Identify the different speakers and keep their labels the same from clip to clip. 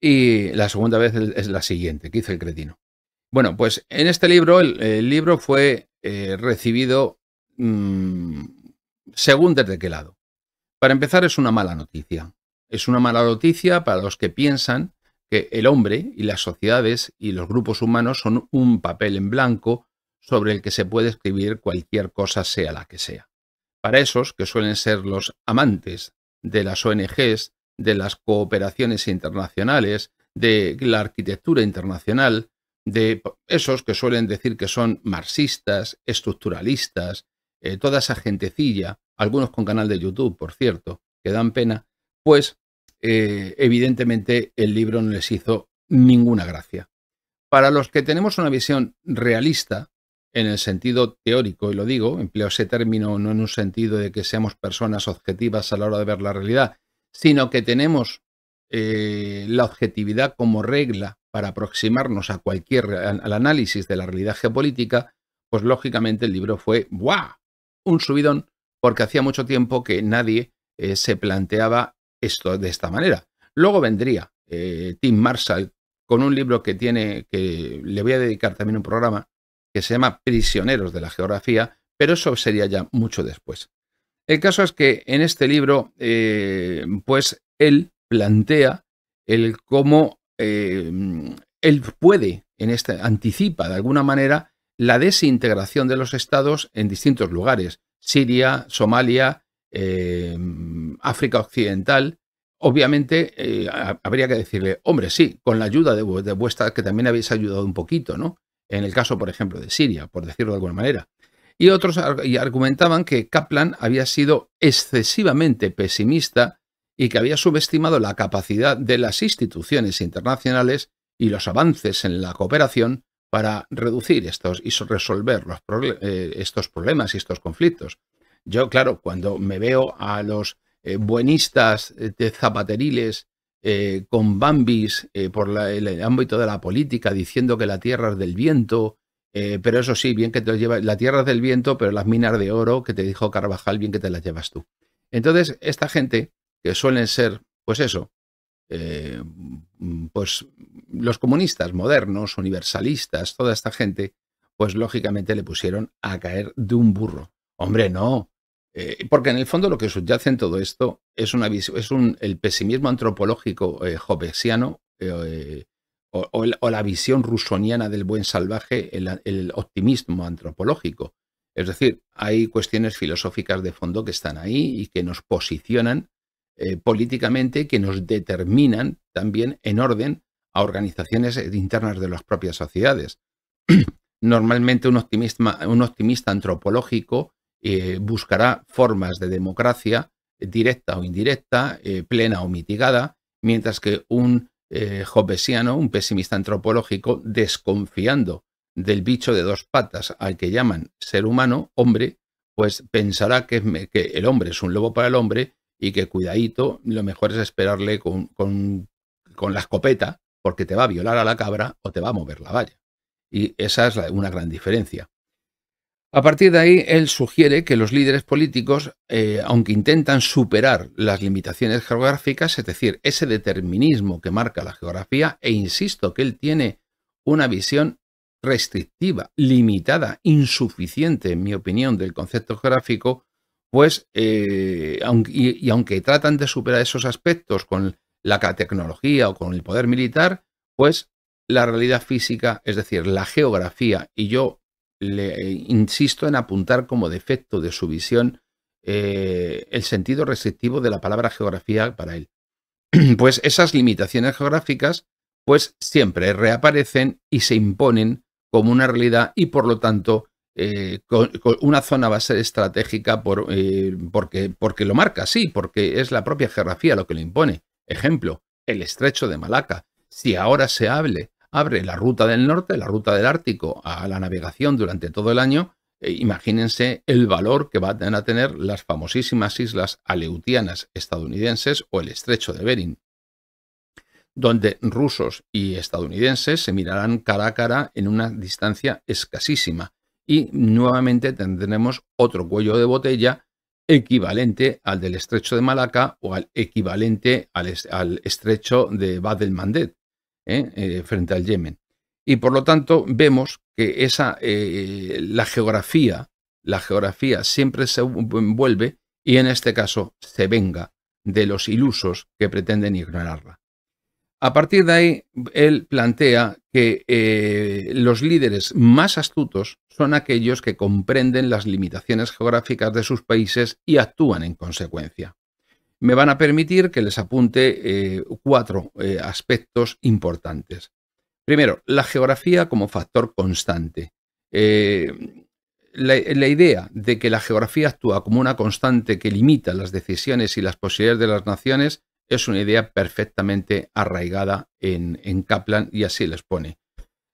Speaker 1: Y la segunda vez es la siguiente, que hizo el cretino. Bueno, pues en este libro, el, libro fue eh, recibido mm, según desde qué lado. Para empezar, es una mala noticia. Es una mala noticia para los que piensan que el hombre y las sociedades y los grupos humanos son un papel en blanco sobre el que se puede escribir cualquier cosa, sea la que sea. Para esos que suelen ser los amantes de las ONGs, de las cooperaciones internacionales, de la arquitectura internacional, de esos que suelen decir que son marxistas, estructuralistas, eh, toda esa gentecilla, algunos con canal de YouTube, por cierto, que dan pena, pues eh, evidentemente el libro no les hizo ninguna gracia. Para los que tenemos una visión realista, en el sentido teórico, y lo digo, empleo ese término no en un sentido de que seamos personas objetivas a la hora de ver la realidad, sino que tenemos eh, la objetividad como regla para aproximarnos a cualquier al análisis de la realidad geopolítica, pues lógicamente el libro fue un subidón porque hacía mucho tiempo que nadie eh, se planteaba esto de esta manera. Luego vendría eh, Tim Marshall con un libro que tiene que le voy a dedicar también un programa que se llama Prisioneros de la Geografía, pero eso sería ya mucho después. El caso es que en este libro, eh, pues él plantea el cómo eh, él puede, en este, anticipa de alguna manera la desintegración de los estados en distintos lugares, Siria, Somalia, eh, África Occidental. Obviamente habría que decirle, hombre, sí, con la ayuda de, de, vuestra, que también habéis ayudado un poquito, ¿no? En el caso, por ejemplo, de Siria, por decirlo de alguna manera y otros argumentaban que Kaplan había sido excesivamente pesimista y que había subestimado la capacidad de las instituciones internacionales y los avances en la cooperación para reducir estos y resolver los eh, estos problemas y estos conflictos. Yo, claro, cuando me veo a los eh, buenistas eh, de zapateriles con bambis por el ámbito de la política diciendo que la tierra es del viento, eh, pero eso sí, bien que te lo llevas la tierra del viento, pero las minas de oro que te dijo Carvajal, bien que te las llevas tú. Entonces, esta gente, que suelen ser, pues eso, eh, pues los comunistas modernos, universalistas, toda esta gente, pues lógicamente le pusieron a caer de un burro. Hombre, no. Eh, porque en el fondo lo que subyace en todo esto es, una, es un, el pesimismo antropológico hobbesiano o, la visión rusoniana del buen salvaje, el, optimismo antropológico. Es decir, hay cuestiones filosóficas de fondo que están ahí y que nos posicionan eh, políticamente, que nos determinan también en orden a organizaciones internas de las propias sociedades. Normalmente un, optimista, un optimista antropológico eh, buscará formas de democracia eh, directa o indirecta, plena o mitigada, mientras que un eh, un pesimista antropológico, desconfiando del bicho de dos patas al que llaman ser humano, hombre, pues pensará que, el hombre es un lobo para el hombre y que cuidadito, lo mejor es esperarle con, la escopeta porque te va a violar a la cabra o te va a mover la valla. Y esa es una gran diferencia. A partir de ahí, él sugiere que los líderes políticos, eh, aunque intentan superar las limitaciones geográficas, es decir, ese determinismo que marca la geografía, e insisto que él tiene una visión restrictiva, limitada, insuficiente, en mi opinión, del concepto geográfico, pues, eh, y, y aunque tratan de superar esos aspectos con la tecnología o con el poder militar, pues la realidad física, es decir, la geografía, y yo le insisto en apuntar como defecto de su visión eh, el sentido restrictivo de la palabra geografía para él. Pues esas limitaciones geográficas pues siempre reaparecen y se imponen como una realidad y por lo tanto eh, una zona va a ser estratégica eh, porque, porque lo marca, sí, porque es la propia geografía lo que lo impone. Ejemplo, el estrecho de Malaca. Si ahora se hable abre la ruta del norte, la ruta del Ártico a la navegación durante todo el año, eh, imagínense el valor que van a tener las famosísimas islas aleutianas estadounidenses o el estrecho de Bering, donde rusos y estadounidenses se mirarán cara a cara en una distancia escasísima y nuevamente tendremos otro cuello de botella equivalente al del estrecho de Malaca o al equivalente al, estrecho de Badelmandet. el ¿eh? Eh, frente al Yemen. Y por lo tanto vemos que esa, eh, la, geografía, la geografía siempre se envuelve y en este caso se venga de los ilusos que pretenden ignorarla. A partir de ahí, él plantea que los líderes más astutos son aquellos que comprenden las limitaciones geográficas de sus países y actúan en consecuencia me van a permitir que les apunte eh, cuatro eh, aspectos importantes. Primero, la geografía como factor constante. Eh, la, idea de que la geografía actúa como una constante que limita las decisiones y las posibilidades de las naciones es una idea perfectamente arraigada en, Kaplan y así les pone.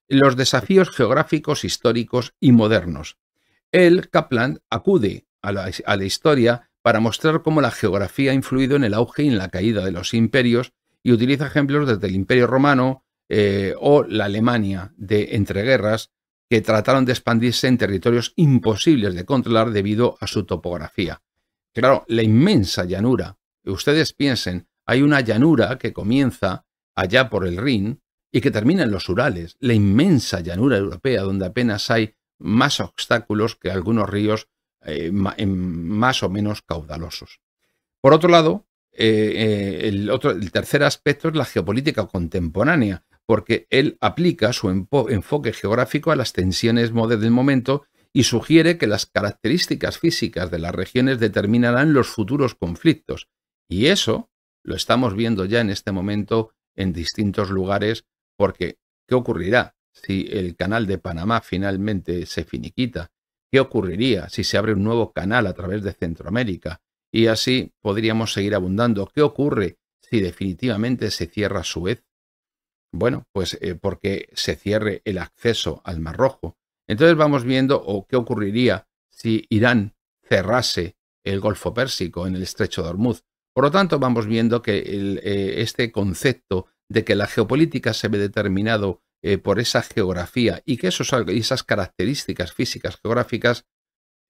Speaker 1: Los desafíos geográficos, históricos y modernos. Él, Kaplan, acude a la, a la historia para mostrar cómo la geografía ha influido en el auge y en la caída de los imperios y utiliza ejemplos desde el Imperio Romano eh, o la Alemania de entreguerras que trataron de expandirse en territorios imposibles de controlar debido a su topografía. Claro, la inmensa llanura. Ustedes piensen, hay una llanura que comienza allá por el Rin y que termina en los Urales, la inmensa llanura europea donde apenas hay más obstáculos que algunos ríos eh, em, más o menos caudalosos. Por otro lado, eh, eh, el, tercer aspecto es la geopolítica contemporánea, porque él aplica su enfoque geográfico a las tensiones del momento y sugiere que las características físicas de las regiones determinarán los futuros conflictos. Y eso lo estamos viendo ya en este momento en distintos lugares, porque ¿qué ocurrirá si el canal de Panamá finalmente se finiquita qué ocurriría si se abre un nuevo canal a través de Centroamérica. Y así podríamos seguir abundando. ¿Qué ocurre si definitivamente se cierra Suez? Bueno, pues eh, porque se cierre el acceso al Mar Rojo. Entonces vamos viendo o qué ocurriría si Irán cerrase el Golfo Pérsico en el estrecho de Hormuz. Por lo tanto, vamos viendo que eh, este concepto de que la geopolítica se ve determinado eh, por esa geografía y que esos, esas características físicas geográficas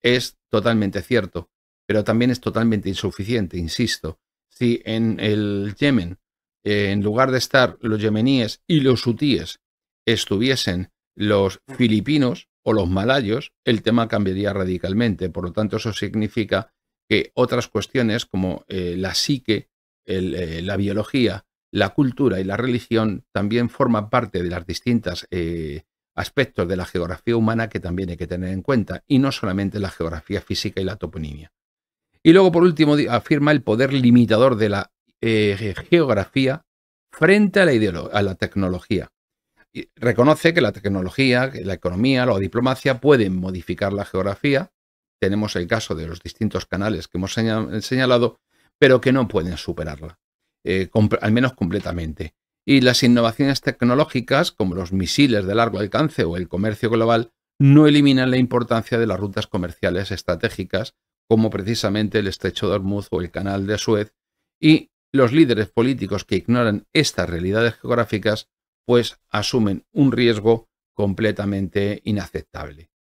Speaker 1: es totalmente cierto, pero también es totalmente insuficiente, insisto. Si en el Yemen, eh, en lugar de estar los yemeníes y los hutíes, estuviesen los filipinos o los malayos, el tema cambiaría radicalmente. Por lo tanto, eso significa que otras cuestiones como eh, la psique, la biología la cultura y la religión también forman parte de las distintas eh, aspectos de la geografía humana que también hay que tener en cuenta, y no solamente la geografía física y la toponimia. Y luego, por último, afirma el poder limitador de la eh, geografía frente a la, tecnología. reconoce que la tecnología, la economía, la diplomacia pueden modificar la geografía. Tenemos el caso de los distintos canales que hemos señalado, pero que no pueden superarla. Eh, al menos completamente. Y las innovaciones tecnológicas, como los misiles de largo alcance o el comercio global, no eliminan la importancia de las rutas comerciales estratégicas, como precisamente el estrecho de Hormuz o el canal de Suez, y los líderes políticos que ignoran estas realidades geográficas, pues asumen un riesgo completamente inaceptable.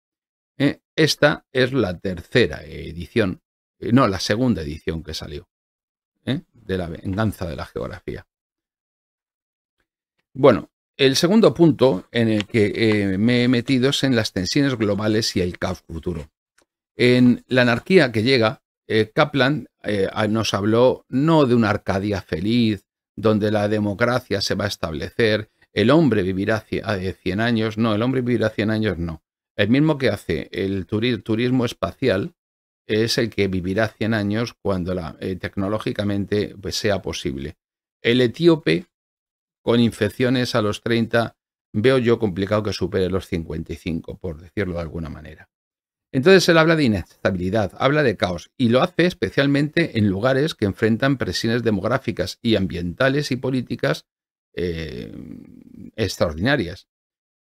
Speaker 1: Eh, esta es la tercera edición, eh, no, la segunda edición que salió de la venganza de la geografía. Bueno, el segundo punto en el que eh, me he metido es en las tensiones globales y el caos futuro. En la anarquía que llega, eh, Kaplan eh, nos habló no de una Arcadia feliz, donde la democracia se va a establecer, el hombre vivirá 100 ah, años, no, el hombre vivirá 100 años no. El mismo que hace el turismo espacial es el que vivirá 100 años cuando la, eh, tecnológicamente pues, sea posible. El etíope, con infecciones a los 30, veo yo complicado que supere los 55, por decirlo de alguna manera. Entonces él habla de inestabilidad, habla de caos y lo hace especialmente en lugares que enfrentan presiones demográficas y ambientales y políticas eh, extraordinarias.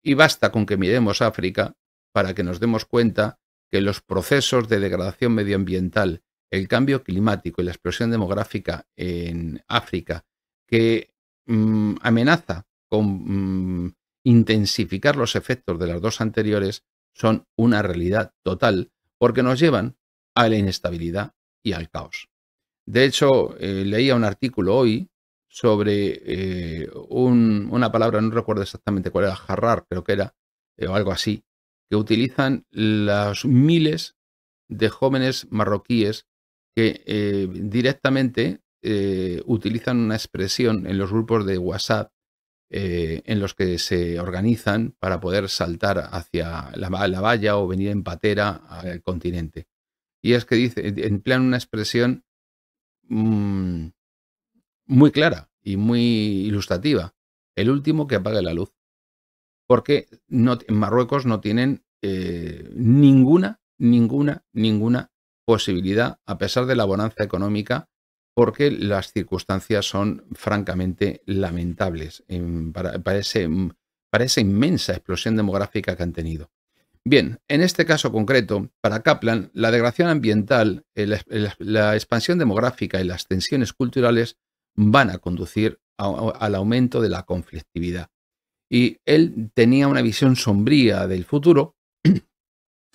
Speaker 1: Y basta con que miremos África para que nos demos cuenta que los procesos de degradación medioambiental, el cambio climático y la explosión demográfica en África, que mm, amenaza con mm, intensificar los efectos de las dos anteriores, son una realidad total porque nos llevan a la inestabilidad y al caos. De hecho, eh, leía un artículo hoy sobre eh, una palabra, no recuerdo exactamente cuál era, jarrar, creo que era, eh, o algo así, que utilizan los miles de jóvenes marroquíes que eh, directamente eh, utilizan una expresión en los grupos de WhatsApp eh, en los que se organizan para poder saltar hacia la, valla o venir en patera al continente. Y es que dice, emplean una expresión mm, muy clara y muy ilustrativa. El último que apaga la luz porque en Marruecos no tienen eh, ninguna, ninguna, ninguna posibilidad, a pesar de la bonanza económica, porque las circunstancias son francamente lamentables para, esa inmensa explosión demográfica que han tenido. Bien, en este caso concreto, para Kaplan, la degradación ambiental, la expansión demográfica y las tensiones culturales van a conducir al aumento de la conflictividad y él tenía una visión sombría del futuro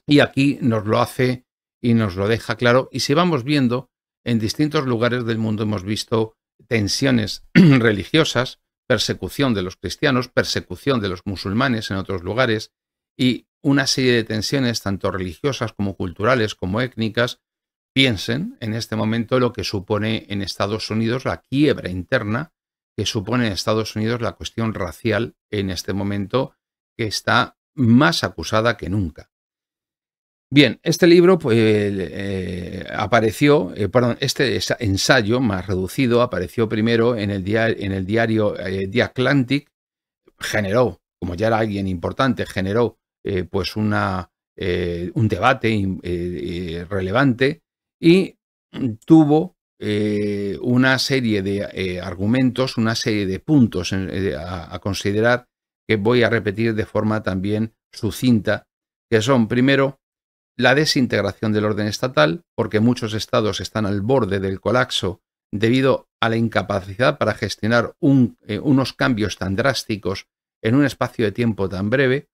Speaker 1: y aquí nos lo hace y nos lo deja claro y si vamos viendo en distintos lugares del mundo hemos visto tensiones religiosas, persecución de los cristianos, persecución de los musulmanes en otros lugares y una serie de tensiones tanto religiosas como culturales como étnicas. Piensen en este momento lo que supone en Estados Unidos la quiebra interna que supone en Estados Unidos la cuestión racial en este momento, que está más acusada que nunca. Bien, este libro pues, eh, apareció, eh, perdón, este ensayo más reducido apareció primero en el, diario, eh, The Atlantic, generó, como ya era alguien importante, generó pues una, un debate relevante y tuvo eh, una serie de eh, argumentos, una serie de puntos eh, a, considerar que voy a repetir de forma también sucinta, que son, primero, la desintegración del orden estatal, porque muchos estados están al borde del colapso debido a la incapacidad para gestionar unos cambios tan drásticos en un espacio de tiempo tan breve,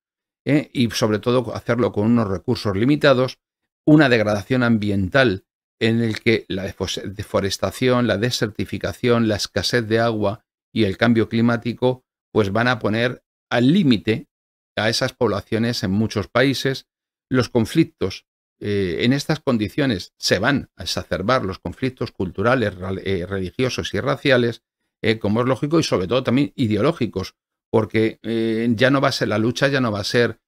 Speaker 1: y sobre todo hacerlo con unos recursos limitados, una degradación ambiental en el que la deforestación, la desertificación, la escasez de agua y el cambio climático pues van a poner al límite a esas poblaciones en muchos países. Los conflictos eh, en estas condiciones se van a exacerbar, los conflictos culturales, eh, religiosos y raciales, eh, como es lógico, y sobre todo también ideológicos, porque ya no va a ser la lucha, ya no va a ser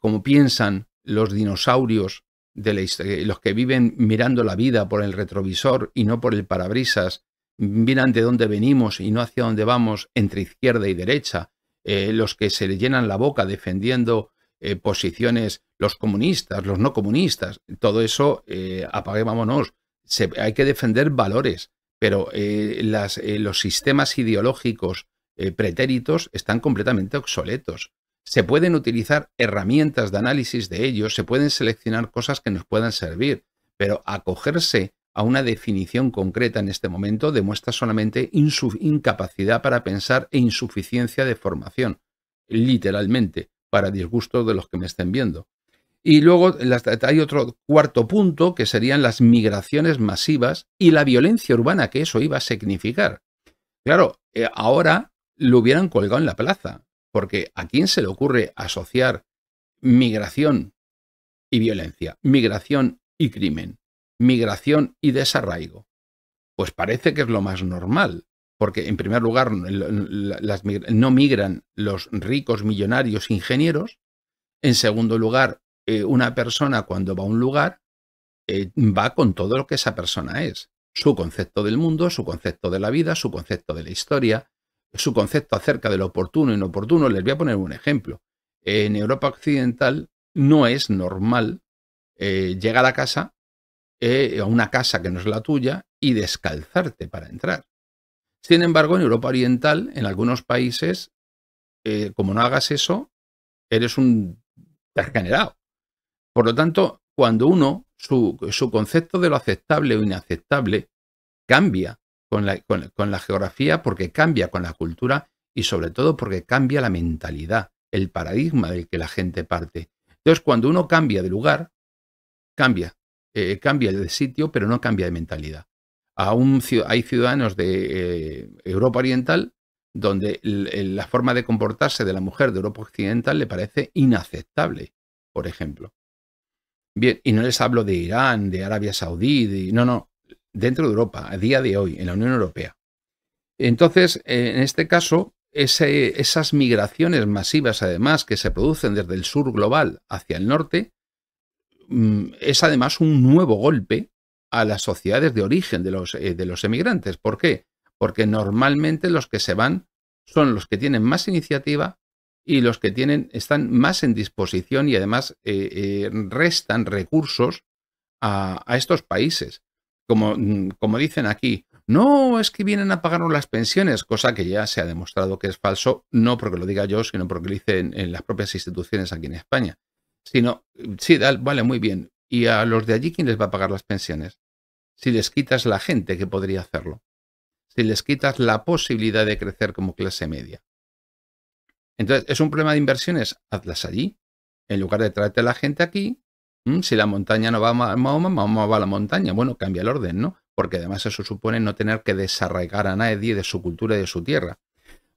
Speaker 1: como piensan los dinosaurios eh, los que viven mirando la vida por el retrovisor y no por el parabrisas, miran de dónde venimos y no hacia dónde vamos entre izquierda y derecha. Eh, los que se le llenan la boca defendiendo eh, posiciones, los comunistas, los no comunistas, todo eso, apaguémonos. hay que defender valores, pero las, los sistemas ideológicos pretéritos están completamente obsoletos se pueden utilizar herramientas de análisis de ellos, se pueden seleccionar cosas que nos puedan servir, pero acogerse a una definición concreta en este momento demuestra solamente incapacidad para pensar e insuficiencia de formación, literalmente, para disgusto de los que me estén viendo. Y luego hay otro cuarto punto que serían las migraciones masivas y la violencia urbana que eso iba a significar. Claro, eh, ahora lo hubieran colgado en la plaza. Porque ¿a quién se le ocurre asociar migración y violencia, migración y crimen, migración y desarraigo? Pues parece que es lo más normal, porque en primer lugar no migran los ricos, millonarios, ingenieros. En segundo lugar, eh, una persona cuando va a un lugar eh, va con todo lo que esa persona es. Su concepto del mundo, su concepto de la vida, su concepto de la historia, su concepto acerca de lo oportuno e inoportuno. Les voy a poner un ejemplo. En Europa Occidental no es normal eh, llegar a casa, eh, a una casa que no es la tuya, y descalzarte para entrar. Sin embargo, en Europa Oriental, en algunos países, eh, como no hagas eso, eres un degenerado. Por lo tanto, cuando uno, su, su concepto de lo aceptable o inaceptable cambia con la, con, la geografía porque cambia con la cultura y sobre todo porque cambia la mentalidad, el paradigma del que la gente parte. Entonces, cuando uno cambia de lugar, cambia, eh, cambia de sitio, pero no cambia de mentalidad. hay ciudadanos de eh, Europa Oriental donde la forma de comportarse de la mujer de Europa Occidental le parece inaceptable, por ejemplo. Bien, y no les hablo de Irán, de Arabia Saudí, no, no, dentro de Europa, a día de hoy, en la Unión Europea. Entonces, eh, en este caso, esas migraciones masivas, además, que se producen desde el sur global hacia el norte, mm, es además un nuevo golpe a las sociedades de origen eh, de los, emigrantes. ¿Por qué? Porque normalmente los que se van son los que tienen más iniciativa y los que tienen, están más en disposición y además eh, restan recursos a estos países. Mm, como, dicen aquí, no, es que vienen a pagarnos las pensiones, cosa que ya se ha demostrado que es falso, no porque lo diga yo, sino porque lo dicen en las propias instituciones aquí en España. Sino, mm, sí, vale, muy bien. ¿Y a los de allí quién les va a pagar las pensiones? Si les quitas la gente que podría hacerlo. Si les quitas la posibilidad de crecer como clase media. Entonces, ¿es un problema de inversiones? Hazlas allí. En lugar de traerte a la gente aquí, Mm, si la montaña no va a Mahoma, Mahoma va a la montaña. Bueno, cambia el orden, ¿no? Porque además eso supone no tener que desarraigar a nadie de su cultura y de su tierra.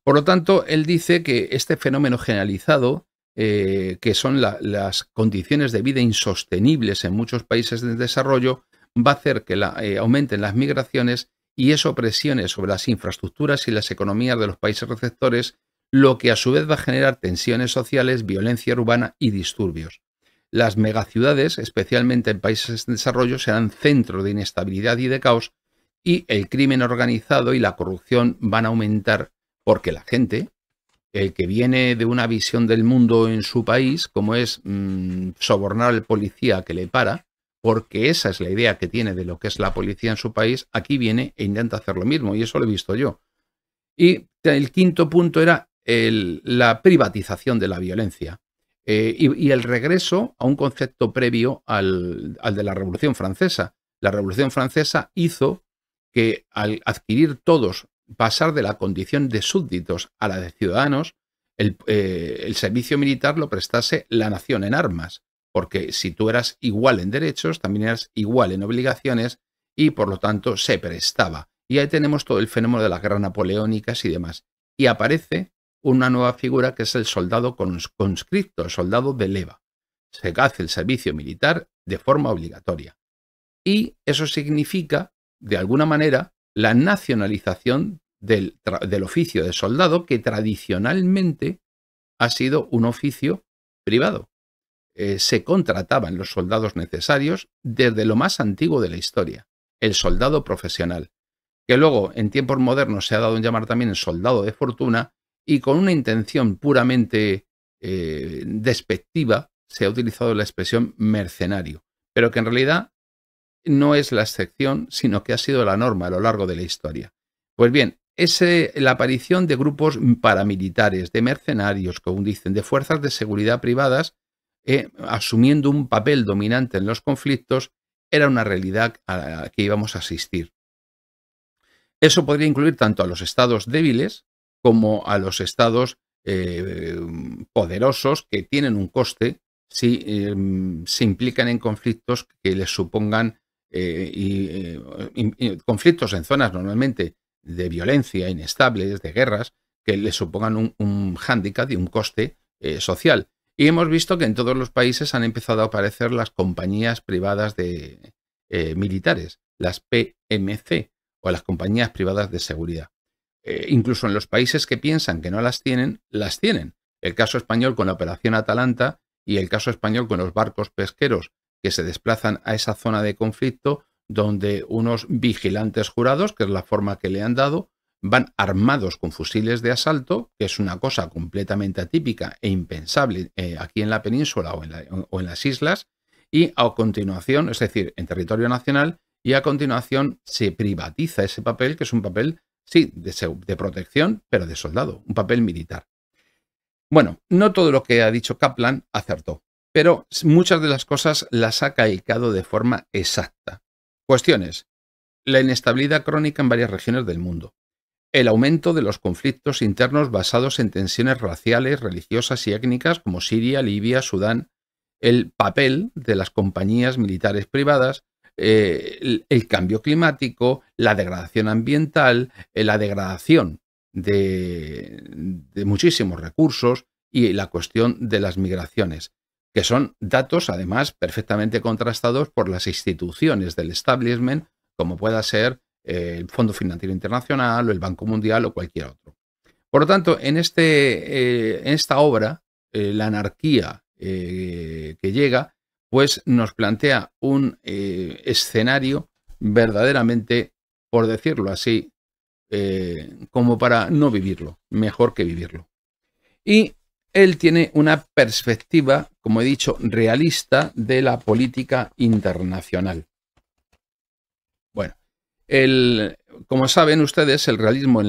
Speaker 1: Por lo tanto, él dice que este fenómeno generalizado, eh, que son las condiciones de vida insostenibles en muchos países de desarrollo, va a hacer que eh, aumenten las migraciones y eso presione sobre las infraestructuras y las economías de los países receptores, lo que a su vez va a generar tensiones sociales, violencia urbana y disturbios. Las megaciudades, especialmente en países en desarrollo, serán centro de inestabilidad y de caos y el crimen organizado y la corrupción van a aumentar porque la gente, el que viene de una visión del mundo en su país, como es mm, sobornar al policía que le para, porque esa es la idea que tiene de lo que es la policía en su país, aquí viene e intenta hacer lo mismo, y eso lo he visto yo. Y el quinto punto era la privatización de la violencia. Eh, y, el regreso a un concepto previo al, de la Revolución Francesa. La Revolución Francesa hizo que al adquirir todos, pasar de la condición de súbditos a la de ciudadanos, el, eh, el servicio militar lo prestase la nación en armas, porque si tú eras igual en derechos, también eras igual en obligaciones y por lo tanto se prestaba. Y ahí tenemos todo el fenómeno de las guerras napoleónicas y demás. Y aparece una nueva figura que es el soldado conscripto, el soldado de leva. Se hace el servicio militar de forma obligatoria. Y eso significa, de alguna manera, la nacionalización del, oficio de soldado que tradicionalmente ha sido un oficio privado. Eh, se contrataban los soldados necesarios desde lo más antiguo de la historia, el soldado profesional, que luego en tiempos modernos se ha dado en llamar también el soldado de fortuna y con una intención puramente eh, despectiva se ha utilizado la expresión mercenario, pero que en realidad no es la excepción, sino que ha sido la norma a lo largo de la historia. Pues bien, la aparición de grupos paramilitares, de mercenarios, como dicen, de fuerzas de seguridad privadas, eh, asumiendo un papel dominante en los conflictos, era una realidad a la que íbamos a asistir. Eso podría incluir tanto a los estados débiles, como a los estados eh, mm, poderosos que tienen un coste si eh, mm, se implican en conflictos que les supongan eh, conflictos en zonas normalmente de violencia, inestables, de guerras, que les supongan un, un hándicap y un coste social. Y hemos visto que en todos los países han empezado a aparecer las compañías privadas de militares, las PMC, o las compañías privadas de seguridad. Eh, incluso en los países que piensan que no las tienen, las tienen. El caso español con la Operación Atalanta y el caso español con los barcos pesqueros que se desplazan a esa zona de conflicto donde unos vigilantes jurados, que es la forma que le han dado, van armados con fusiles de asalto, que es una cosa completamente atípica e impensable eh, aquí en la península o en las islas, y a continuación, es decir, en territorio nacional, y a continuación se privatiza ese papel, que es un papel Sí, de, protección, pero de soldado, un papel militar. Bueno, no todo lo que ha dicho Kaplan acertó, pero muchas de las cosas las ha calcado de forma exacta. Cuestiones. La inestabilidad crónica en varias regiones del mundo. El aumento de los conflictos internos basados en tensiones raciales, religiosas y étnicas como Siria, Libia, Sudán. El papel de las compañías militares privadas eh, el, cambio climático, la degradación ambiental, eh, la degradación de, muchísimos recursos y la cuestión de las migraciones, que son datos además perfectamente contrastados por las instituciones del establishment, como pueda ser eh, el Fondo Financiero Internacional o el Banco Mundial o cualquier otro. Por lo tanto, en, este, esta obra, la anarquía que llega pues nos plantea un eh, escenario verdaderamente, por decirlo así, eh, como para no vivirlo, mejor que vivirlo. Y él tiene una perspectiva, como he dicho, realista de la política internacional. Bueno, el, como saben ustedes, el realismo en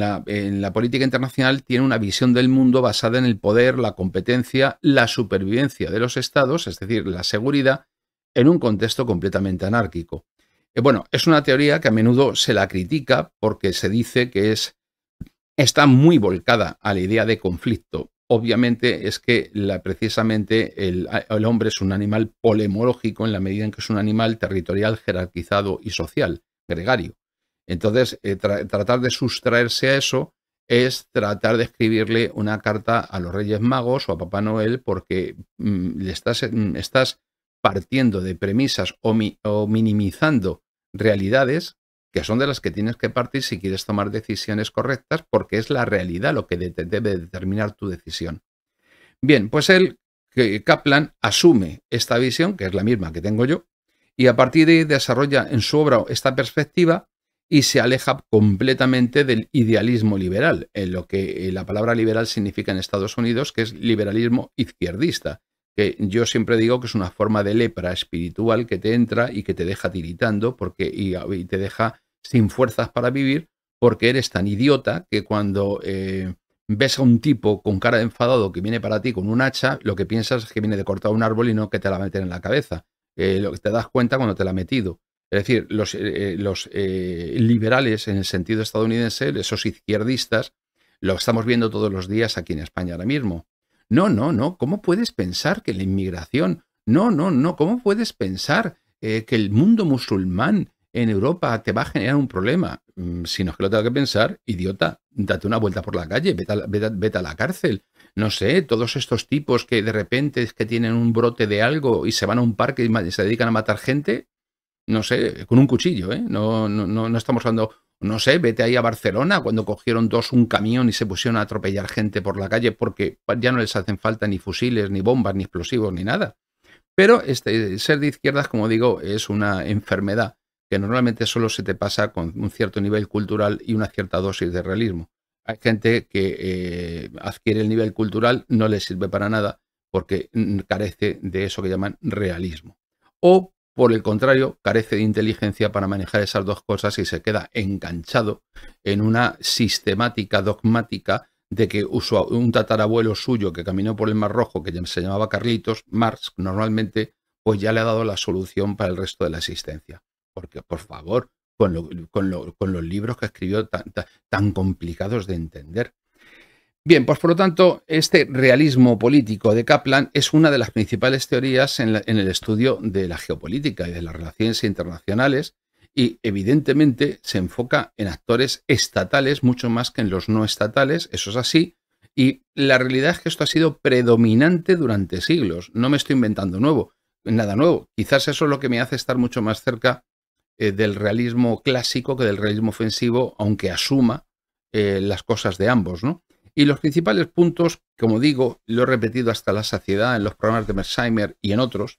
Speaker 1: la, política internacional tiene una visión del mundo basada en el poder, la competencia, la supervivencia de los estados, es decir, la seguridad, en un contexto completamente anárquico. Eh, bueno, es una teoría que a menudo se la critica porque se dice que es, está muy volcada a la idea de conflicto. Obviamente es que precisamente el hombre es un animal polemológico en la medida en que es un animal territorial, jerarquizado y social, gregario. Entonces, eh, tratar de sustraerse a eso es tratar de escribirle una carta a los Reyes Magos o a Papá Noel porque mm, le estás, mm, estás, partiendo de premisas o, minimizando realidades que son de las que tienes que partir si quieres tomar decisiones correctas, porque es la realidad lo que debe determinar tu decisión. Bien, pues él, Kaplan, asume esta visión, que es la misma que tengo yo, y a partir de ahí desarrolla en su obra esta perspectiva y se aleja completamente del idealismo liberal, en lo que eh, la palabra liberal significa en Estados Unidos, que es liberalismo izquierdista, que yo siempre digo que es una forma de lepra espiritual que te entra y que te deja tiritando porque, y, te deja sin fuerzas para vivir porque eres tan idiota que cuando eh, ves a un tipo con cara enfadado que viene para ti con un hacha, lo que piensas es que viene de cortar un árbol y no que te la meten en la cabeza. Eh, lo que te das cuenta cuando te la ha metido. Es decir, los, eh, eh, eh, liberales en el sentido estadounidense, esos izquierdistas, lo estamos viendo todos los días aquí en España ahora mismo. No, no, no, ¿cómo puedes pensar que la inmigración? No, no, no, ¿cómo puedes pensar que el mundo musulmán en Europa te va a generar un problema? Mm, si no es que lo tengo que pensar, idiota, date una vuelta por la calle, vete a, vete a la cárcel no sé, todos estos tipos que de repente es que tienen un brote de algo y se van a un parque y se dedican a matar gente, no sé, con un cuchillo, ¿eh? No, no, no, estamos hablando, no sé, vete ahí a Barcelona cuando cogieron dos un camión y se pusieron a atropellar gente por la calle porque ya no les hacen falta ni fusiles, ni bombas, ni explosivos, ni nada. Pero este, ser de izquierdas, como digo, es una enfermedad que normalmente solo se te pasa con un cierto nivel cultural y una cierta dosis de realismo. Hay gente que eh, adquiere el nivel cultural, no le sirve para nada porque carece de eso que llaman realismo. O por el contrario, carece de inteligencia para manejar esas dos cosas y se queda enganchado en una sistemática dogmática de que un tatarabuelo suyo que caminó por el Mar Rojo, que se llamaba Carlitos, Marx normalmente, pues ya le ha dado la solución para el resto de la existencia. Porque, por favor, con, los libros que escribió tan complicados de entender, Bien, pues por lo tanto, este realismo político de Kaplan es una de las principales teorías en, el estudio de la geopolítica y de las relaciones internacionales y evidentemente se enfoca en actores estatales mucho más que en los no estatales, eso es así, y la realidad es que esto ha sido predominante durante siglos, no me estoy inventando nuevo, nada nuevo, quizás eso es lo que me hace estar mucho más cerca eh, del realismo clásico que del realismo ofensivo, aunque asuma eh, las cosas de ambos, ¿no? Y los principales puntos, como digo, lo he repetido hasta la saciedad en los programas de Mersheimer y en otros,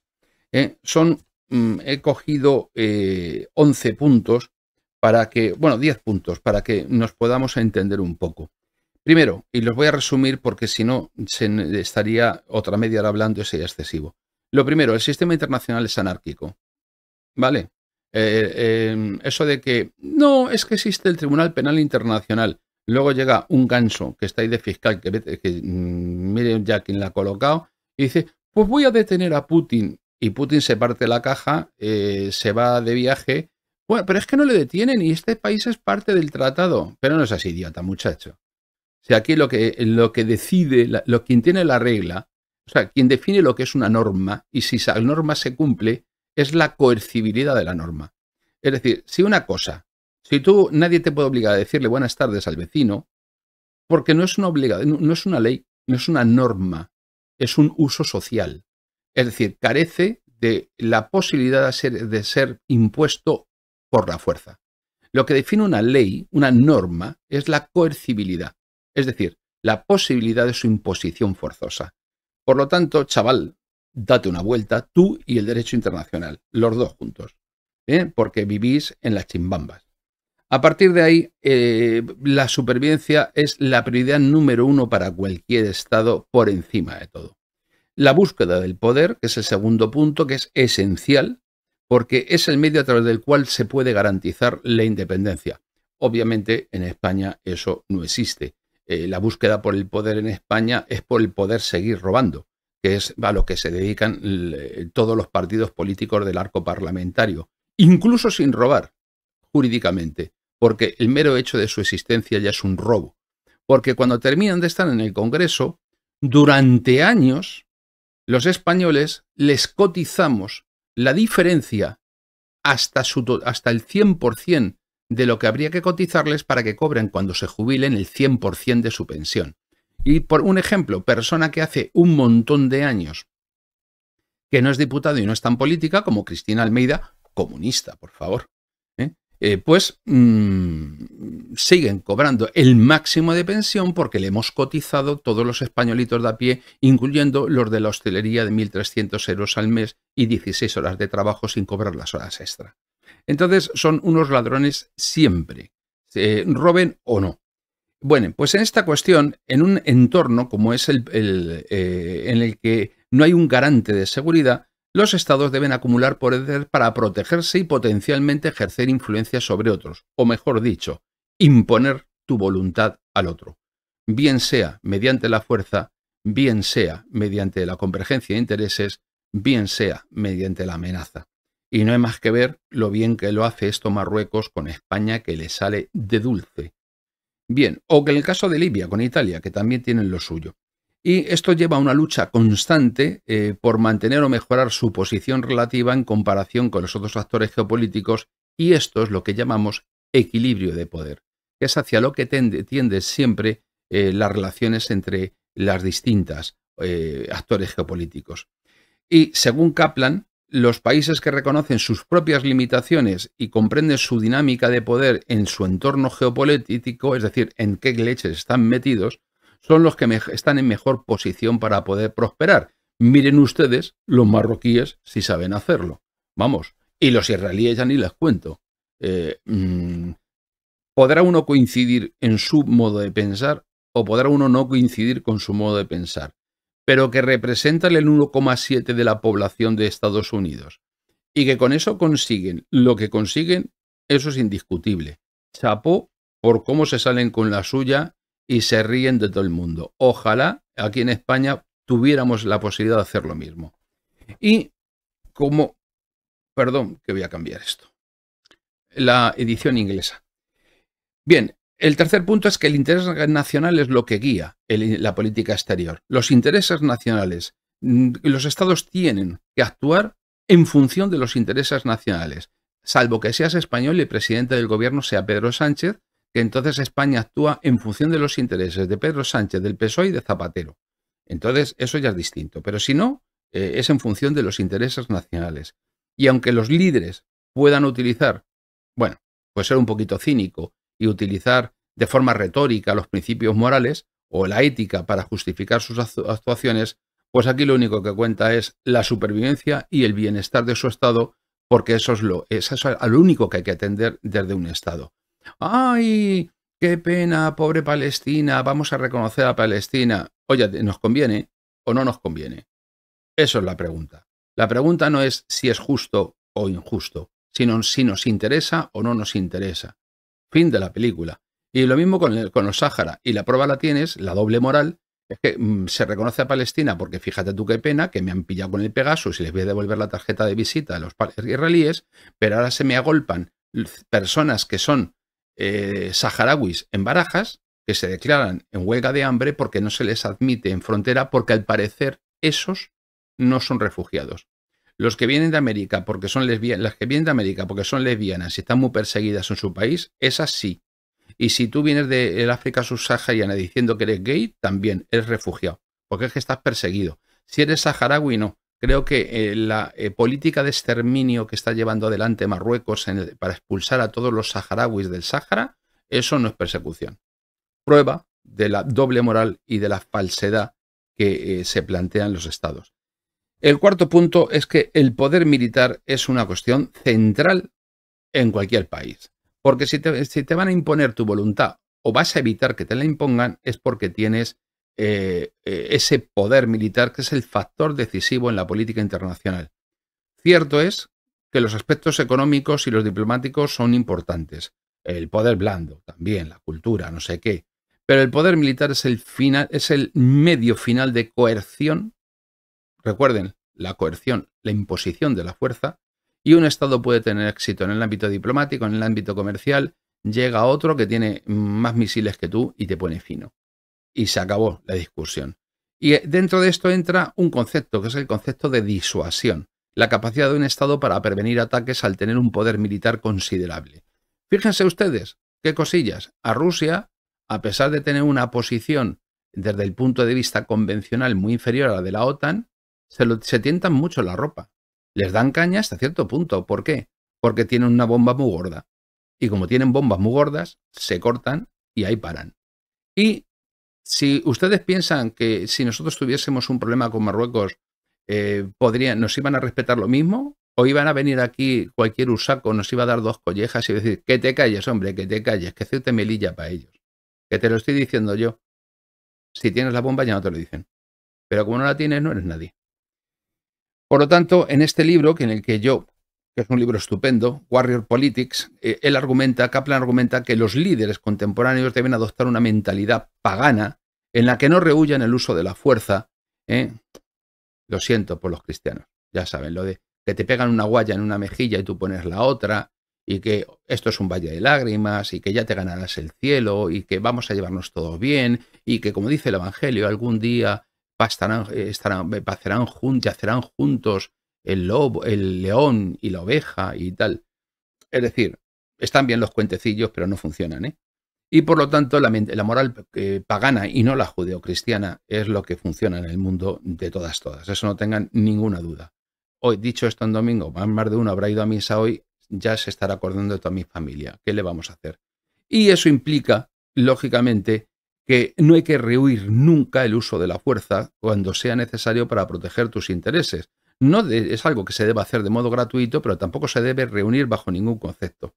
Speaker 1: eh, son, mm, he cogido eh, 11 puntos para que, bueno, 10 puntos para que nos podamos entender un poco. Primero, y los voy a resumir porque si no se estaría otra media hora hablando y sería excesivo. Lo primero, el sistema internacional es anárquico. ¿Vale? Eh, eh, em, eso de que no, es que existe el Tribunal Penal Internacional. Luego llega un ganso que está ahí de fiscal, que, vete, mm, ya quién la ha colocado, y dice, pues voy a detener a Putin. Y Putin se parte la caja, eh, se va de viaje. Bueno, pero es que no le detienen y este país es parte del tratado. Pero no es así, idiota, muchacho. O sea, aquí lo que, lo que decide, lo, quien tiene la regla, o sea, quien define lo que es una norma y si esa norma se cumple, es la coercibilidad de la norma. Es decir, si una cosa si tú, nadie te puede obligar a decirle buenas tardes al vecino, porque no es una obligación, no es una ley, no es una norma, es un uso social. Es decir, carece de la posibilidad de ser, impuesto por la fuerza. Lo que define una ley, una norma, es la coercibilidad, es decir, la posibilidad de su imposición forzosa. Por lo tanto, chaval, date una vuelta, tú y el derecho internacional, los dos juntos, ¿eh? porque vivís en las chimbambas. A partir de ahí, eh, la supervivencia es la prioridad número uno para cualquier Estado por encima de todo. La búsqueda del poder, que es el segundo punto, que es esencial, porque es el medio a través del cual se puede garantizar la independencia. Obviamente en España eso no existe. Eh, la búsqueda por el poder en España es por el poder seguir robando, que es a lo que se dedican eh, todos los partidos políticos del arco parlamentario, incluso sin robar jurídicamente porque el mero hecho de su existencia ya es un robo. Porque cuando terminan de estar en el Congreso, durante años, los españoles les cotizamos la diferencia hasta, hasta el 100% de lo que habría que cotizarles para que cobren cuando se jubilen el 100% de su pensión. Y por un ejemplo, persona que hace un montón de años que no es diputado y no es tan política, como Cristina Almeida, comunista, por favor. Eh, pues mm, siguen cobrando el máximo de pensión porque le hemos cotizado todos los españolitos de a pie, incluyendo los de la hostelería de 1.300 euros al mes y 16 horas de trabajo sin cobrar las horas extra. Entonces son unos ladrones siempre, roben o no. Bueno, pues en esta cuestión, en un entorno como es el, eh, en el que no hay un garante de seguridad, los estados deben acumular poder para protegerse y potencialmente ejercer influencia sobre otros, o mejor dicho, imponer tu voluntad al otro, bien sea mediante la fuerza, bien sea mediante la convergencia de intereses, bien sea mediante la amenaza. Y no hay más que ver lo bien que lo hace esto Marruecos con España que le sale de dulce. Bien, o que en el caso de Libia con Italia, que también tienen lo suyo. Y esto lleva a una lucha constante eh, por mantener o mejorar su posición relativa en comparación con los otros actores geopolíticos y esto es lo que llamamos equilibrio de poder, que es hacia lo que tiende, siempre eh, las relaciones entre las distintas eh, actores geopolíticos. Y según Kaplan, los países que reconocen sus propias limitaciones y comprenden su dinámica de poder en su entorno geopolítico, es decir, en qué leches están metidos, son los que están en mejor posición para poder prosperar. Miren ustedes, los marroquíes si saben hacerlo. Vamos, y los israelíes ya ni les cuento. Eh, mm, podrá uno coincidir en su modo de pensar o podrá uno no coincidir con su modo de pensar, pero que representan el 1,7 de la población de Estados Unidos y que con eso consiguen lo que consiguen, eso es indiscutible. Chapó por cómo se salen con la suya y se ríen de todo el mundo. Ojalá aquí en España tuviéramos la posibilidad de hacer lo mismo. Y como, perdón, que voy a cambiar esto, la edición inglesa. Bien, el tercer punto es que el interés nacional es lo que guía la política exterior. Los intereses nacionales, mm, los estados tienen que actuar en función de los intereses nacionales, salvo que seas español y el presidente del gobierno sea Pedro Sánchez, que entonces España actúa en función de los intereses de Pedro Sánchez, del PSOE y de Zapatero. Entonces eso ya es distinto. Pero si no, eh, es en función de los intereses nacionales. Y aunque los líderes puedan utilizar, bueno, pues ser un poquito cínico y utilizar de forma retórica los principios morales o la ética para justificar sus actuaciones, pues aquí lo único que cuenta es la supervivencia y el bienestar de su Estado, porque eso es, lo, eso es lo único que hay que atender desde un Estado. ¡Ay! ¡Qué pena, pobre Palestina! Vamos a reconocer a Palestina. Oye, ¿nos conviene o no nos conviene? Eso es la pregunta. La pregunta no es si es justo o injusto, sino si nos interesa o no nos interesa. Fin de la película. Y lo mismo con, el, los Sáhara. Y la prueba la tienes, la doble moral, es que mm, se reconoce a Palestina porque fíjate tú qué pena que me han pillado con el Pegaso y les voy a devolver la tarjeta de visita a los israelíes, pero ahora se me agolpan personas que son eh, saharauis en Barajas que se declaran en huelga de hambre porque no se les admite en frontera porque al parecer esos no son refugiados. Los que vienen de América porque son lesbianas, las que vienen de América porque son lesbianas y están muy perseguidas en su país, esas sí. Y si tú vienes del África subsahariana diciendo que eres gay, también eres refugiado, porque es que estás perseguido. Si eres saharaui, no. Creo que eh, la eh, política de exterminio que está llevando adelante Marruecos para expulsar a todos los saharauis del Sáhara, eso no es persecución. Prueba de la doble moral y de la falsedad que eh, se plantean los estados. El cuarto punto es que el poder militar es una cuestión central en cualquier país. Porque si si te van a imponer tu voluntad o vas a evitar que te la impongan es porque tienes eh, eh, ese poder militar que es el factor decisivo en la política internacional. Cierto es que los aspectos económicos y los diplomáticos son importantes, el poder blando también, la cultura, no sé qué, pero el poder militar es el, final, es el medio final de coerción. Recuerden, la coerción, la imposición de la fuerza, y un Estado puede tener éxito en el ámbito diplomático, en el ámbito comercial, llega otro que tiene más misiles que tú y te pone fino y se acabó la discusión. Y eh, dentro de esto entra un concepto, que es el concepto de disuasión, la capacidad de un Estado para prevenir ataques al tener un poder militar considerable. Fíjense ustedes, qué cosillas, a Rusia, a pesar de tener una posición desde el punto de vista convencional muy inferior a la de la OTAN, se, tientan mucho la ropa. Les dan caña hasta cierto punto. ¿Por qué? Porque tienen una bomba muy gorda. Y como tienen bombas muy gordas, se cortan y ahí paran. Y si ustedes piensan que si nosotros tuviésemos un problema con Marruecos, eh, podrían, ¿nos iban a respetar lo mismo? ¿O iban a venir aquí cualquier usaco, nos iba a dar dos collejas y decir, que te calles, hombre, que te calles, que te melilla para ellos? Que te lo estoy diciendo yo. Si tienes la bomba ya no te lo dicen. Pero como no la tienes, no eres nadie. Por lo tanto, en este libro, que en el que yo que es un libro estupendo, Warrior Politics, eh, él argumenta, Kaplan argumenta que los líderes contemporáneos deben adoptar una mentalidad pagana en la que no rehuyan el uso de la fuerza. ¿eh? Lo siento por los cristianos, ya saben, lo de que te pegan una guaya en una mejilla y tú pones la otra, y que esto es un valle de lágrimas, y que ya te ganarás el cielo, y que vamos a llevarnos todo bien, y que como dice el Evangelio, algún día pasarán eh, estarán, juntos el lobo, el león y la oveja y tal. Es decir, están bien los cuentecillos, pero no funcionan, ¿eh? Y por lo tanto, la, la moral eh, pagana y no la judeocristiana es lo que funciona en el mundo de todas, todas. Eso no tengan ninguna duda. Hoy, dicho esto en domingo, más de uno habrá ido a misa hoy, ya se estará acordando de toda mi familia. ¿Qué le vamos a hacer? Y eso implica, lógicamente, que no hay que rehuir nunca el uso de la fuerza cuando sea necesario para proteger tus intereses, no es algo que se debe hacer de modo gratuito, pero tampoco se debe reunir bajo ningún concepto.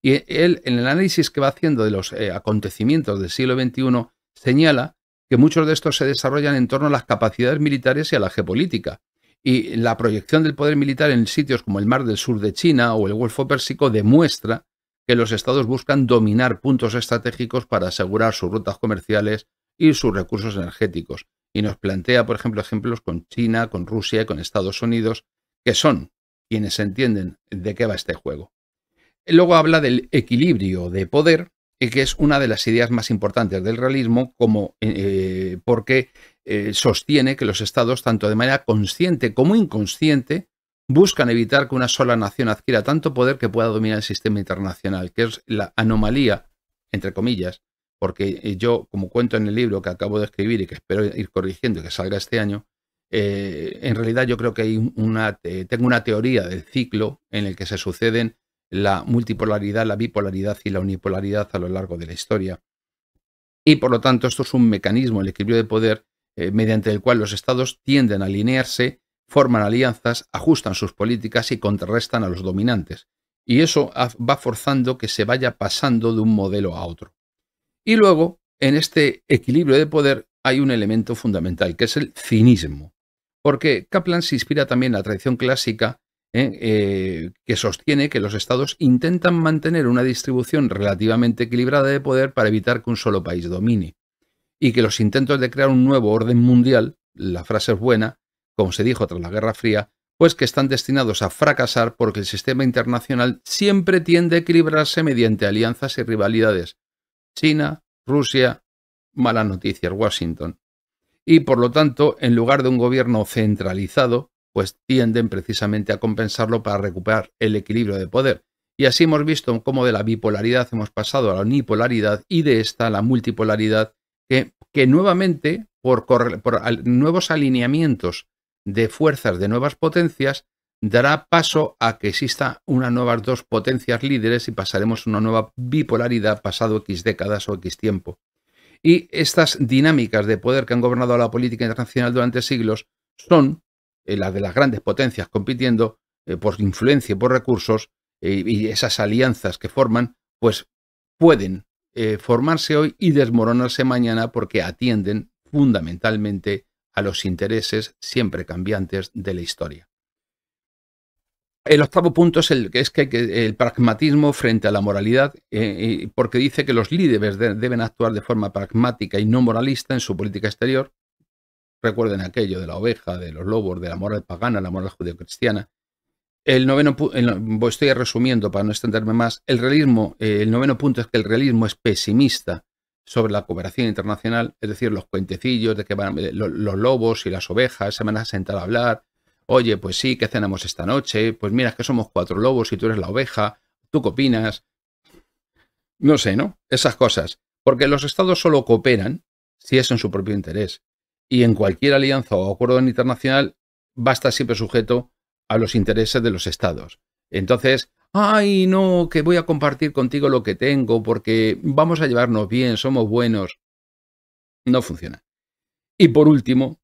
Speaker 1: Y él, en el análisis que va haciendo de los eh, acontecimientos del siglo XXI, señala que muchos de estos se desarrollan en torno a las capacidades militares y a la geopolítica. Y la proyección del poder militar en sitios como el Mar del Sur de China o el Golfo Pérsico demuestra que los estados buscan dominar puntos estratégicos para asegurar sus rutas comerciales y sus recursos energéticos y nos plantea, por ejemplo, ejemplos con China, con Rusia y con Estados Unidos, que son quienes entienden de qué va este juego. Luego habla del equilibrio de poder, que es una de las ideas más importantes del realismo, como, eh, porque eh, sostiene que los estados, tanto de manera consciente como inconsciente, buscan evitar que una sola nación adquiera tanto poder que pueda dominar el sistema internacional, que es la anomalía, entre comillas, porque eh, yo, como cuento en el libro que acabo de escribir y que espero ir corrigiendo y que salga este año, eh, en realidad yo creo que hay una, tengo una teoría del ciclo en el que se suceden la multipolaridad, la bipolaridad y la unipolaridad a lo largo de la historia. Y por lo tanto esto es un mecanismo, el equilibrio de poder, eh, mediante el cual los estados tienden a alinearse, forman alianzas, ajustan sus políticas y contrarrestan a los dominantes. Y eso va forzando que se vaya pasando de un modelo a otro. Y luego, en este equilibrio de poder hay un elemento fundamental, que es el cinismo. Porque Kaplan se inspira también en la tradición clásica ¿eh? Eh, que sostiene que los estados intentan mantener una distribución relativamente equilibrada de poder para evitar que un solo país domine. Y que los intentos de crear un nuevo orden mundial, la frase es buena, como se dijo tras la Guerra Fría, pues que están destinados a fracasar porque el sistema internacional siempre tiende a equilibrarse mediante alianzas y rivalidades, China, Rusia, mala noticia, Washington. Y por lo tanto, en lugar de un gobierno centralizado, pues tienden precisamente a compensarlo para recuperar el equilibrio de poder. Y así hemos visto cómo de la bipolaridad hemos pasado a la unipolaridad y de esta a la multipolaridad, que, nuevamente, por, nuevos alineamientos de fuerzas de nuevas potencias, dará paso a que exista unas nuevas dos potencias líderes y pasaremos a una nueva bipolaridad pasado X décadas o X tiempo. Y estas dinámicas de poder que han gobernado la política internacional durante siglos son eh, las de las grandes potencias compitiendo eh, por influencia y por recursos eh, y esas alianzas que forman, pues pueden formarse hoy y desmoronarse mañana porque atienden fundamentalmente a los intereses siempre cambiantes de la historia. El octavo punto es el que es que, el pragmatismo frente a la moralidad, eh, porque dice que los líderes deben actuar de forma pragmática y no moralista en su política exterior. Recuerden aquello de la oveja, de los lobos, de la moral pagana, la moral judeocristiana. El noveno pues estoy resumiendo para no extenderme más. El realismo, eh, el noveno punto es que el realismo es pesimista sobre la cooperación internacional, es decir, los cuentecillos de que van, eh, los, los lobos y las ovejas se van a sentar a hablar Oye, pues sí, ¿qué cenamos esta noche? Pues mira, que somos cuatro lobos y tú eres la oveja. ¿Tú qué opinas? No sé, ¿no? Esas cosas. Porque los estados solo cooperan si es en su propio interés. Y en cualquier alianza o acuerdo internacional va a estar siempre sujeto a los intereses de los estados. Entonces, ay, no, que voy a compartir contigo lo que tengo porque vamos a llevarnos bien, somos buenos. No funciona. Y por último,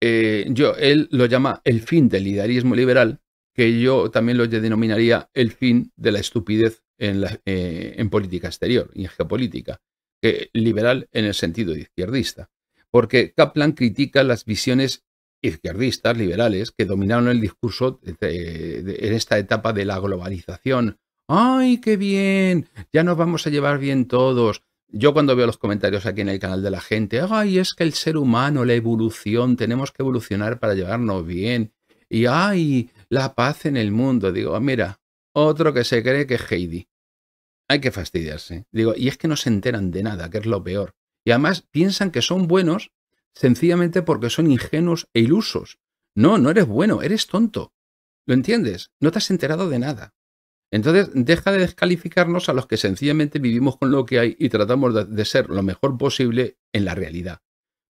Speaker 1: eh, yo, él lo llama el fin del liderismo liberal, que yo también lo denominaría el fin de la estupidez en, eh, política exterior y en geopolítica, que liberal en el sentido izquierdista, porque Kaplan critica las visiones izquierdistas, liberales, que dominaron el discurso en esta etapa de la globalización. ¡Ay, qué bien! Ya nos vamos a llevar bien todos. Yo cuando veo los comentarios aquí en el canal de la gente, ay, es que el ser humano, la evolución, tenemos que evolucionar para llevarnos bien. Y ay, la paz en el mundo. Digo, mira, otro que se cree que es Heidi. Hay que fastidiarse. Digo, y es que no se enteran de nada, que es lo peor. Y además piensan que son buenos sencillamente porque son ingenuos e ilusos. No, no eres bueno, eres tonto. ¿Lo entiendes? No te has enterado de nada. Entonces, deja de descalificarnos a los que sencillamente vivimos con lo que hay y tratamos de, ser lo mejor posible en la realidad.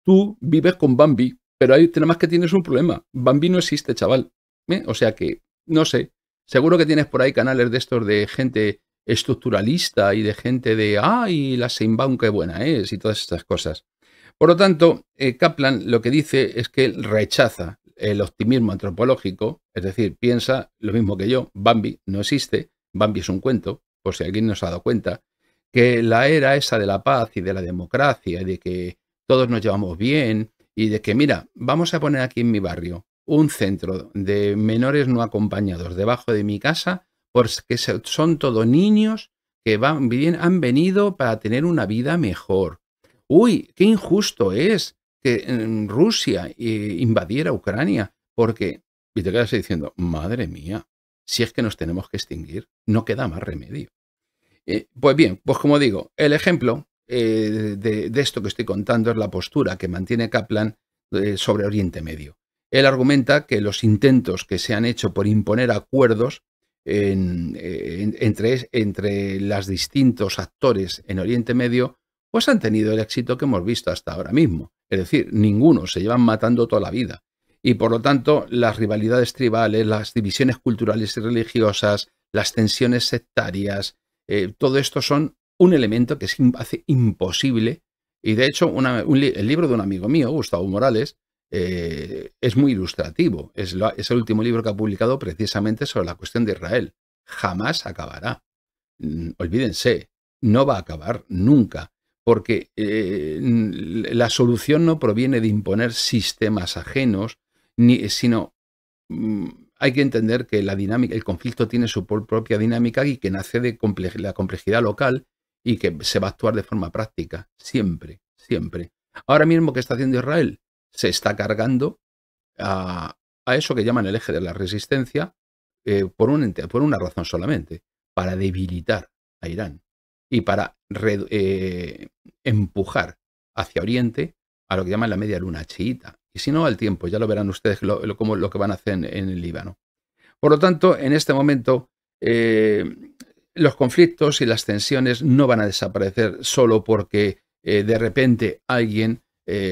Speaker 1: Tú vives con Bambi, pero ahí nada más que tienes un problema. Bambi no existe, chaval. ¿eh? O sea que, no sé, seguro que tienes por ahí canales de estos de gente estructuralista y de gente de, ay, la Seinbaum qué buena es y todas estas cosas. Por lo tanto, eh, Kaplan lo que dice es que rechaza el optimismo antropológico, es decir, piensa lo mismo que yo, Bambi no existe, Bambi es un cuento, por si alguien no se ha dado cuenta, que la era esa de la paz y de la democracia, y de que todos nos llevamos bien y de que, mira, vamos a poner aquí en mi barrio un centro de menores no acompañados debajo de mi casa, porque son todos niños que han venido para tener una vida mejor. Uy, qué injusto es que Rusia eh, invadiera Ucrania, porque, y te quedas diciendo, madre mía, si es que nos tenemos que extinguir, no queda más remedio. Eh, pues bien, pues como digo, el ejemplo eh, de, esto que estoy contando es la postura que mantiene Kaplan sobre Oriente Medio. Él argumenta que los intentos que se han hecho por imponer acuerdos entre, entre los distintos actores en Oriente Medio, pues han tenido el éxito que hemos visto hasta ahora mismo. Es decir, ninguno, se llevan matando toda la vida. Y por lo tanto, las rivalidades tribales, las divisiones culturales y religiosas, las tensiones sectarias, eh, todo esto son un elemento que hace imposible. Y de hecho, el libro de un amigo mío, Gustavo Morales, eh, es muy ilustrativo. es el último libro que ha publicado precisamente sobre la cuestión de Israel. Jamás acabará. Mm, olvídense, no va a acabar nunca porque eh, la solución no proviene de imponer sistemas ajenos, eh, sino mm, hay que entender que la dinámica, el conflicto tiene su propia dinámica y que nace de la complejidad local y que se va a actuar de forma práctica, siempre, siempre. Ahora mismo, ¿qué está haciendo Israel? Se está cargando a, eso que llaman el eje de la resistencia eh, por una razón solamente, para debilitar a Irán y para eh, empujar hacia Oriente a lo que llaman la media luna chiita. Y si no, al tiempo, ya lo verán ustedes lo, como lo que van a hacer en, el Líbano. Por lo tanto, en este momento, eh, los conflictos y las tensiones no van a desaparecer solo porque eh, de repente alguien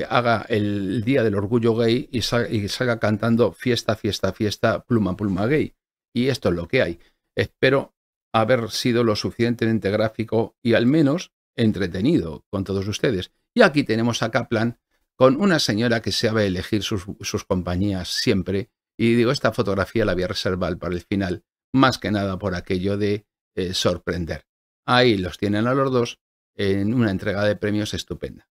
Speaker 1: haga el Día del Orgullo Gay y y salga cantando fiesta, fiesta, fiesta, pluma, pluma gay. Y esto es lo que hay. Espero haber sido lo suficientemente gráfico y al menos entretenido con todos ustedes. Y aquí tenemos a Kaplan con una señora que sabe elegir sus, compañías siempre. Y digo, esta fotografía la voy a reservar para el final, más que nada por aquello de eh, sorprender. Ahí los tienen a los dos en una entrega de premios estupenda.